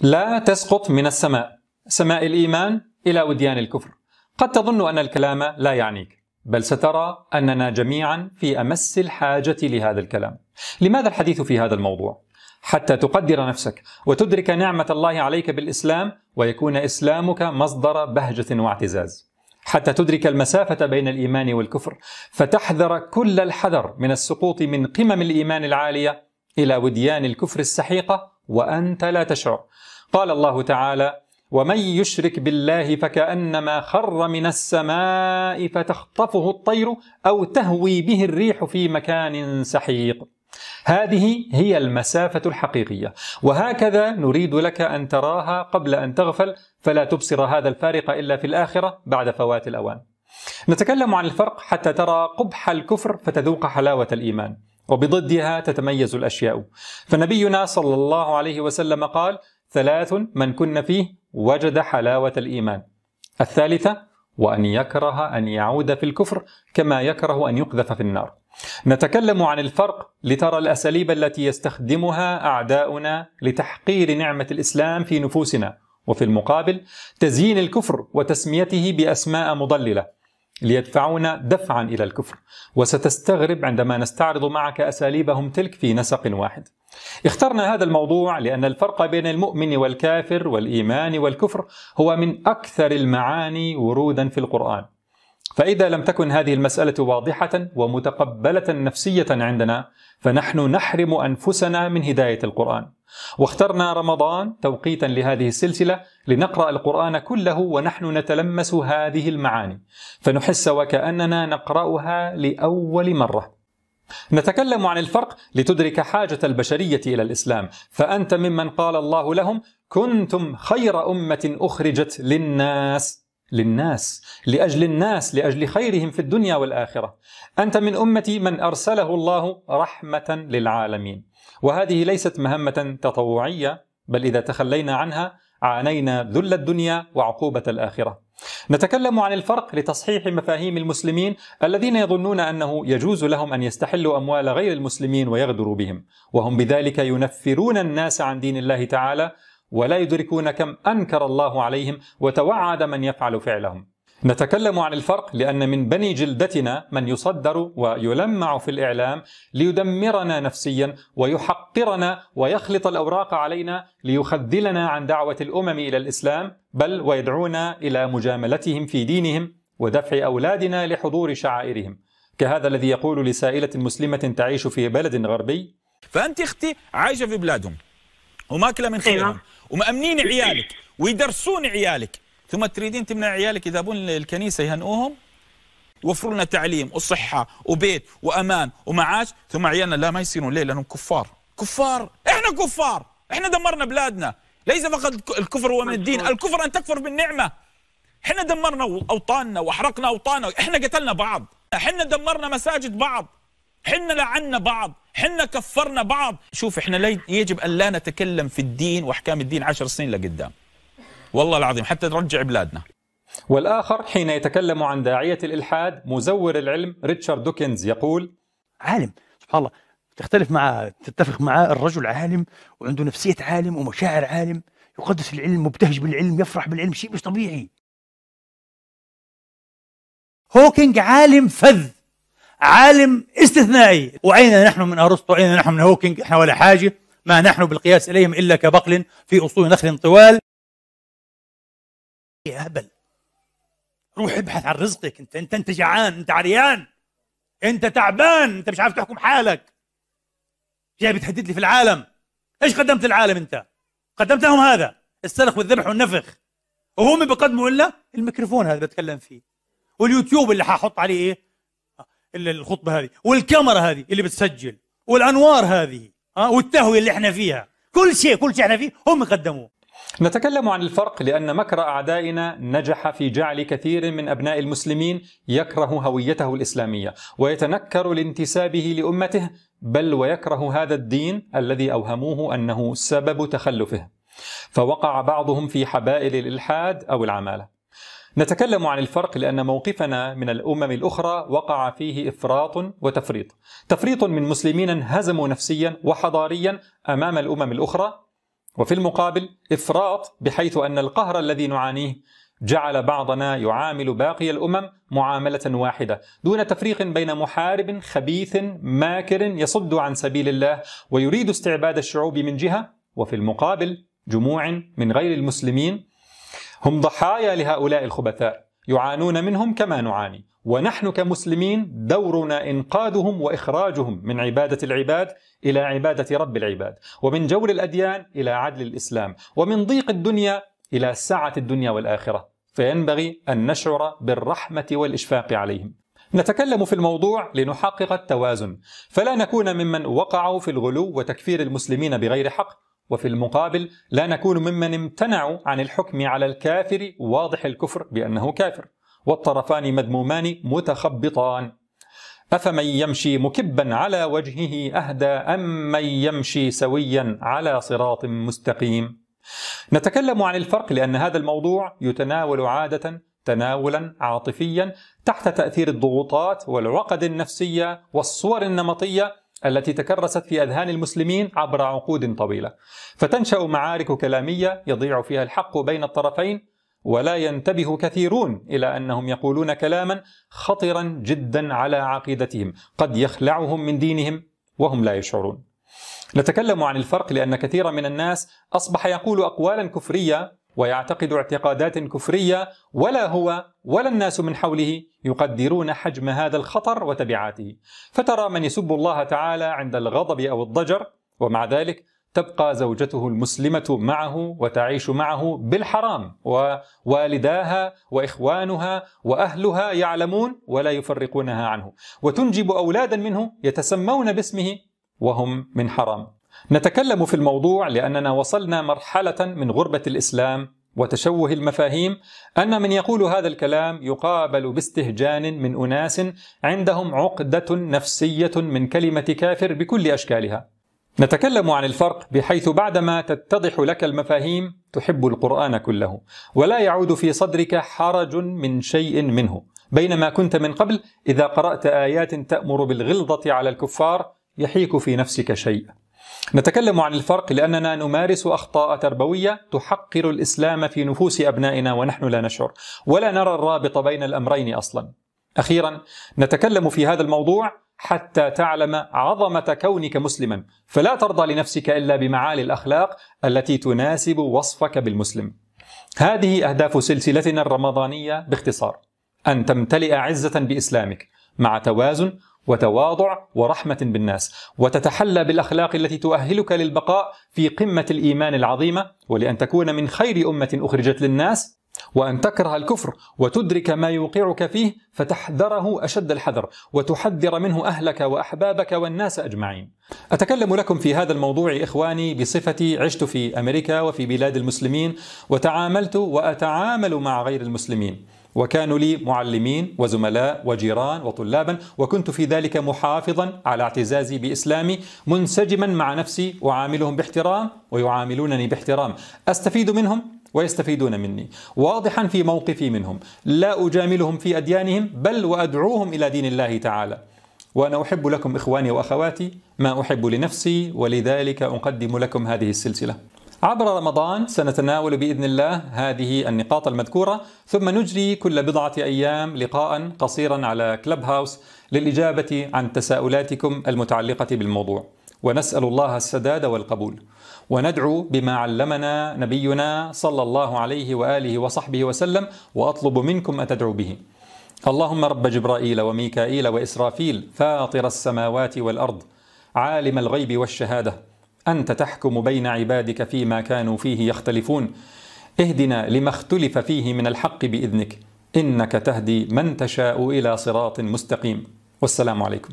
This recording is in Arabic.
لا تسقط من السماء سماء الإيمان إلى وديان الكفر قد تظن أن الكلام لا يعنيك بل سترى أننا جميعا في أمس الحاجة لهذا الكلام لماذا الحديث في هذا الموضوع؟ حتى تقدر نفسك وتدرك نعمة الله عليك بالإسلام ويكون إسلامك مصدر بهجة واعتزاز حتى تدرك المسافة بين الإيمان والكفر فتحذر كل الحذر من السقوط من قمم الإيمان العالية إلى وديان الكفر السحيقة وأنت لا تشعر قال الله تعالى ومن يشرك بالله فكأنما خر من السماء فتخطفه الطير أو تهوي به الريح في مكان سحيق هذه هي المسافة الحقيقية وهكذا نريد لك أن تراها قبل أن تغفل فلا تبصر هذا الفارق إلا في الآخرة بعد فوات الأوان نتكلم عن الفرق حتى ترى قبح الكفر فتذوق حلاوة الإيمان وبضدها تتميز الأشياء فنبينا صلى الله عليه وسلم قال ثلاث من كن فيه وجد حلاوة الإيمان الثالثة وأن يكره أن يعود في الكفر كما يكره أن يقذف في النار نتكلم عن الفرق لترى الأساليب التي يستخدمها أعداؤنا لتحقير نعمة الإسلام في نفوسنا وفي المقابل تزيين الكفر وتسميته بأسماء مضللة ليدفعونا دفعا الى الكفر وستستغرب عندما نستعرض معك اساليبهم تلك في نسق واحد اخترنا هذا الموضوع لان الفرق بين المؤمن والكافر والايمان والكفر هو من اكثر المعاني ورودا في القران فاذا لم تكن هذه المساله واضحه ومتقبله نفسيه عندنا فنحن نحرم انفسنا من هدايه القران واخترنا رمضان توقيتا لهذه السلسلة لنقرأ القرآن كله ونحن نتلمس هذه المعاني فنحس وكأننا نقرأها لأول مرة نتكلم عن الفرق لتدرك حاجة البشرية إلى الإسلام فأنت ممن قال الله لهم كنتم خير أمة أخرجت للناس للناس لأجل الناس لأجل خيرهم في الدنيا والآخرة أنت من أمتي من أرسله الله رحمة للعالمين وهذه ليست مهمة تطوعية بل إذا تخلينا عنها عانينا ذل الدنيا وعقوبة الآخرة. نتكلم عن الفرق لتصحيح مفاهيم المسلمين الذين يظنون أنه يجوز لهم أن يستحلوا أموال غير المسلمين ويغدروا بهم، وهم بذلك ينفرون الناس عن دين الله تعالى ولا يدركون كم أنكر الله عليهم وتوعد من يفعل فعلهم. نتكلم عن الفرق لأن من بني جلدتنا من يصدر ويلمع في الإعلام ليدمرنا نفسيا ويحقرنا ويخلط الأوراق علينا ليخذلنا عن دعوة الأمم إلى الإسلام بل ويدعونا إلى مجاملتهم في دينهم ودفع أولادنا لحضور شعائرهم كهذا الذي يقول لسائلة مسلمة تعيش في بلد غربي فأنت أختي عايشة في بلادهم وماكلة من أيوة. خيرهم ومأمنين عيالك ويدرسون عيالك ثم تريدين تمنع عيالك يذهبون للكنيسه يهنئوهم يوفروا لنا تعليم وصحه وبيت وامان ومعاش ثم عيالنا لا ما يصيرون ليه لانهم كفار كفار احنا كفار احنا دمرنا بلادنا ليس فقط الكفر هو من الدين الكفر ان تكفر بالنعمه احنا دمرنا اوطاننا واحرقنا اوطاننا احنا قتلنا بعض احنا دمرنا مساجد بعض احنا لعنا بعض احنا كفرنا بعض شوف احنا يجب ان لا نتكلم في الدين واحكام الدين عشر سنين لقدام والله العظيم حتى نرجع بلادنا والآخر حين يتكلم عن داعية الإلحاد مزور العلم ريتشارد دوكنز يقول عالم سبحان الله تختلف معه تتفق معه الرجل عالم وعنده نفسية عالم ومشاعر عالم يقدس العلم مبتهج بالعلم يفرح بالعلم شيء مش طبيعي هوكينج عالم فذ عالم استثنائي وأين نحن من أرسطو أين نحن من هوكينج إحنا ولا حاجة ما نحن بالقياس إليهم إلا كبقل في أصول نخل طوال هبل روح ابحث عن رزقك انت انت انت جعان انت عريان انت تعبان انت مش عارف تحكم حالك جاي بتهدد لي في العالم ايش قدمت للعالم انت قدمت لهم هذا السلخ والذبح والنفخ وهم بيقدموا الا الميكروفون هذا بتكلم فيه واليوتيوب اللي ححط عليه ايه الخطبه هذه والكاميرا هذه اللي بتسجل والانوار هذه ها والتهويه اللي احنا فيها كل شيء كل شيء احنا فيه هم قدموه نتكلم عن الفرق لأن مكر أعدائنا نجح في جعل كثير من أبناء المسلمين يكره هويته الإسلامية ويتنكر لانتسابه لأمته بل ويكره هذا الدين الذي أوهموه أنه سبب تخلفه فوقع بعضهم في حبائل الإلحاد أو العمالة نتكلم عن الفرق لأن موقفنا من الأمم الأخرى وقع فيه إفراط وتفريط تفريط من مسلمين انهزموا نفسيا وحضاريا أمام الأمم الأخرى وفي المقابل إفراط بحيث أن القهر الذي نعانيه جعل بعضنا يعامل باقي الأمم معاملة واحدة دون تفريق بين محارب خبيث ماكر يصد عن سبيل الله ويريد استعباد الشعوب من جهة وفي المقابل جموع من غير المسلمين هم ضحايا لهؤلاء الخبثاء يعانون منهم كما نعاني ونحن كمسلمين دورنا انقاذهم واخراجهم من عباده العباد الى عباده رب العباد ومن جور الاديان الى عدل الاسلام ومن ضيق الدنيا الى سعه الدنيا والاخره فينبغي ان نشعر بالرحمه والاشفاق عليهم نتكلم في الموضوع لنحقق التوازن فلا نكون ممن وقعوا في الغلو وتكفير المسلمين بغير حق وفي المقابل لا نكون ممن امتنعوا عن الحكم على الكافر واضح الكفر بأنه كافر والطرفان مذمومان متخبطان أفمن يمشي مكبا على وجهه أهدى أم من يمشي سويا على صراط مستقيم نتكلم عن الفرق لأن هذا الموضوع يتناول عادة تناولا عاطفيا تحت تأثير الضغوطات والعقد النفسية والصور النمطية التي تكرست في اذهان المسلمين عبر عقود طويله فتنشا معارك كلاميه يضيع فيها الحق بين الطرفين ولا ينتبه كثيرون الى انهم يقولون كلاما خطرا جدا على عقيدتهم قد يخلعهم من دينهم وهم لا يشعرون نتكلم عن الفرق لان كثيرا من الناس اصبح يقول اقوالا كفريه ويعتقد اعتقادات كفرية ولا هو ولا الناس من حوله يقدرون حجم هذا الخطر وتبعاته فترى من يسب الله تعالى عند الغضب أو الضجر ومع ذلك تبقى زوجته المسلمة معه وتعيش معه بالحرام ووالداها وإخوانها وأهلها يعلمون ولا يفرقونها عنه وتنجب أولادا منه يتسمون باسمه وهم من حرام نتكلم في الموضوع لأننا وصلنا مرحلة من غربة الإسلام وتشوه المفاهيم أن من يقول هذا الكلام يقابل باستهجان من أناس عندهم عقدة نفسية من كلمة كافر بكل أشكالها. نتكلم عن الفرق بحيث بعدما تتضح لك المفاهيم تحب القرآن كله، ولا يعود في صدرك حرج من شيء منه، بينما كنت من قبل إذا قرأت آيات تأمر بالغلظة على الكفار يحيك في نفسك شيء. نتكلم عن الفرق لأننا نمارس أخطاء تربوية تحقر الإسلام في نفوس أبنائنا ونحن لا نشعر ولا نرى الرابط بين الأمرين أصلا أخيرا نتكلم في هذا الموضوع حتى تعلم عظمة كونك مسلما فلا ترضى لنفسك إلا بمعالي الأخلاق التي تناسب وصفك بالمسلم هذه أهداف سلسلتنا الرمضانية باختصار أن تمتلئ عزة بإسلامك مع توازن وتواضع ورحمة بالناس، وتتحلى بالأخلاق التي تؤهلك للبقاء في قمة الإيمان العظيمة، ولأن تكون من خير أمة أخرجت للناس، وأن تكره الكفر وتدرك ما يوقعك فيه فتحذره أشد الحذر وتحذر منه أهلك وأحبابك والناس أجمعين أتكلم لكم في هذا الموضوع إخواني بصفتي عشت في أمريكا وفي بلاد المسلمين وتعاملت وأتعامل مع غير المسلمين وكانوا لي معلمين وزملاء وجيران وطلابا وكنت في ذلك محافظا على اعتزازي باسلامي منسجما مع نفسي اعاملهم باحترام ويعاملونني باحترام استفيد منهم ويستفيدون مني واضحا في موقفي منهم لا اجاملهم في اديانهم بل وادعوهم الى دين الله تعالى وانا احب لكم اخواني واخواتي ما احب لنفسي ولذلك اقدم لكم هذه السلسله عبر رمضان سنتناول باذن الله هذه النقاط المذكوره ثم نجري كل بضعه ايام لقاء قصيرا على كلب هاوس للاجابه عن تساؤلاتكم المتعلقه بالموضوع ونسال الله السداد والقبول وندعو بما علمنا نبينا صلى الله عليه واله وصحبه وسلم واطلب منكم ان تدعوا به اللهم رب جبرائيل وميكائيل واسرافيل فاطر السماوات والارض عالم الغيب والشهاده أنت تحكم بين عبادك فيما كانوا فيه يختلفون اهدنا لما اختلف فيه من الحق بإذنك إنك تهدي من تشاء إلى صراط مستقيم والسلام عليكم